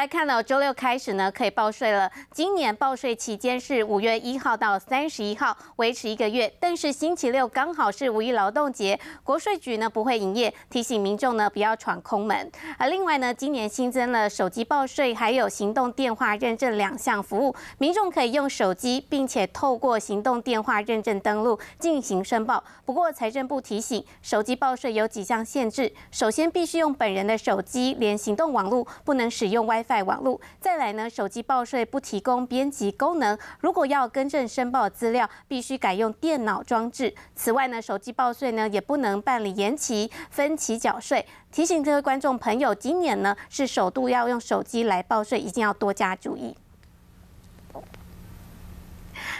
来看到，周六开始呢可以报税了。今年报税期间是五月一号到三十一号，维持一个月。但是星期六刚好是五一劳动节，国税局呢不会营业，提醒民众呢不要闯空门。而另外呢，今年新增了手机报税，还有行动电话认证两项服务，民众可以用手机，并且透过行动电话认证登录进行申报。不过，财政部提醒，手机报税有几项限制，首先必须用本人的手机连行动网络，不能使用 WiFi。在网络再来呢，手机报税不提供编辑功能，如果要更正申报资料，必须改用电脑装置。此外呢，手机报税呢也不能办理延期、分期缴税。提醒各位观众朋友，今年呢是首度要用手机来报税，一定要多加注意。